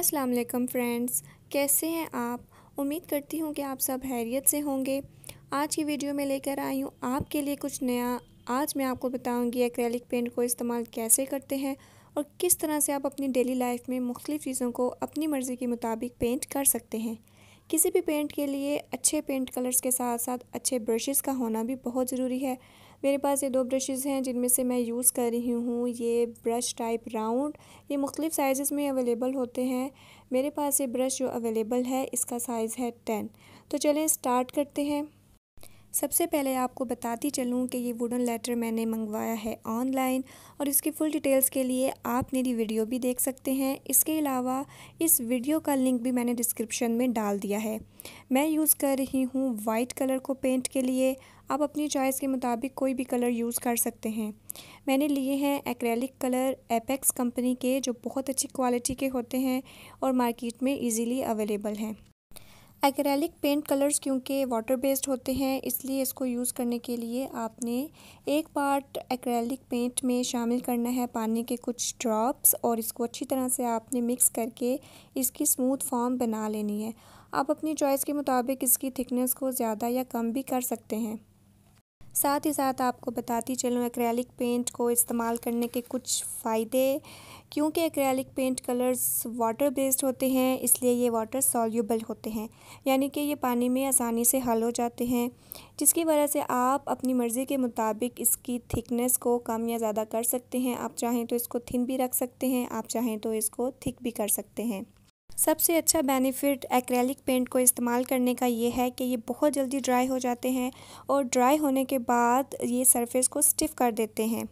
अस्सलाम वालेकुम फ्रेंड्स कैसे हैं आप उम्मीद करती हूँ कि आप सब हैरियत से होंगे आज की वीडियो में लेकर आई हूँ आपके लिए कुछ नया आज मैं आपको बताऊँगी एक्रेलिक पेंट को इस्तेमाल कैसे करते हैं और किस तरह से आप अपनी डेली लाइफ में मुख्तलिफ़ चीज़ों को अपनी मर्ज़ी के मुताबिक पेंट कर सकते हैं किसी भी पेंट के लिए अच्छे पेंट कलर्स के साथ साथ अच्छे ब्रशेज़ का होना भी बहुत ज़रूरी है मेरे पास ये दो ब्रशेज़ हैं जिनमें से मैं यूज़ कर रही हूँ ये ब्रश टाइप राउंड ये मुख्तफ़ साइज़ में अवेलेबल होते हैं मेरे पास ये ब्रश जो अवेलेबल है इसका साइज़ है टेन तो चलें स्टार्ट करते हैं सबसे पहले आपको बताती चलूँ कि ये वुडन लेटर मैंने मंगवाया है ऑनलाइन और इसकी फ़ुल डिटेल्स के लिए आप मेरी वीडियो भी देख सकते हैं इसके अलावा इस वीडियो का लिंक भी मैंने डिस्क्रिप्शन में डाल दिया है मैं यूज़ कर रही हूँ वाइट कलर को पेंट के लिए आप अपनी चॉइस के मुताबिक कोई भी कलर यूज़ कर सकते हैं मैंने लिए हैं एक्रेलिक कलर एपेक्स कंपनी के जो बहुत अच्छी क्वालिटी के होते हैं और मार्केट में ईज़िली अवेलेबल हैं एक्रेलिक पेंट कलर्स क्योंकि वाटर बेस्ड होते हैं इसलिए इसको यूज़ करने के लिए आपने एक पार्ट एक्रेलिक पेंट में शामिल करना है पानी के कुछ ड्रॉप्स और इसको अच्छी तरह से आपने मिक्स करके इसकी स्मूथ फॉर्म बना लेनी है आप अपनी चॉइस के मुताबिक इसकी थिकनेस को ज़्यादा या कम भी कर सकते हैं साथ ही साथ आपको बताती चलूँ एक्रेलिक पेंट को इस्तेमाल करने के कुछ फ़ायदे क्योंकि acrylic paint colours water based होते हैं इसलिए ये वाटर सॉल्यूबल होते हैं यानी कि ये पानी में आसानी से हल हो जाते हैं जिसकी वजह से आप अपनी मर्ज़ी के मुताबिक इसकी थिकनेस को कम या ज़्यादा कर सकते हैं आप चाहें तो इसको थिन भी रख सकते हैं आप चाहें तो इसको थिक भी कर सकते हैं सबसे अच्छा बेनिफिट एक्रेलिक पेंट को इस्तेमाल करने का ये है कि ये बहुत जल्दी ड्राई हो जाते हैं और ड्राई होने के बाद ये सरफेस को स्टिफ़ कर देते हैं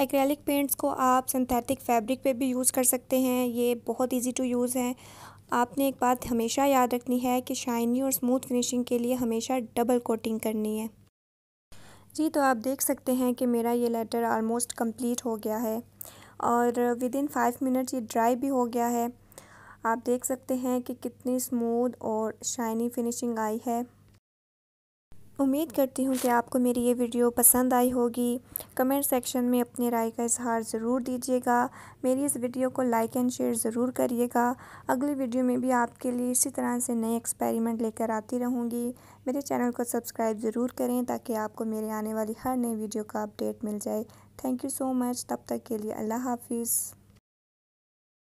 एक्रेलिक पेंट्स को आप सिंथेटिक फैब्रिक पे भी यूज़ कर सकते हैं ये बहुत इजी टू यूज़ है आपने एक बात हमेशा याद रखनी है कि शाइनी और स्मूथ फिनिशिंग के लिए हमेशा डबल कोटिंग करनी है जी तो आप देख सकते हैं कि मेरा ये लेटर आलमोस्ट कंप्लीट हो गया है और विद इन फाइव मिनट्स ये ड्राई भी हो गया है आप देख सकते हैं कि कितनी स्मूथ और शाइनी फिनिशिंग आई है उम्मीद करती हूँ कि आपको मेरी ये वीडियो पसंद आई होगी कमेंट सेक्शन में अपनी राय का इजहार ज़रूर दीजिएगा मेरी इस वीडियो को लाइक एंड शेयर ज़रूर करिएगा अगली वीडियो में भी आपके लिए इसी तरह से नए एक्सपेरिमेंट लेकर आती रहूँगी मेरे चैनल को सब्सक्राइब ज़रूर करें ताकि आपको मेरे आने वाली हर नई वीडियो का अपडेट मिल जाए थैंक यू सो मच तब तक के लिए अल्लाह हाफिज़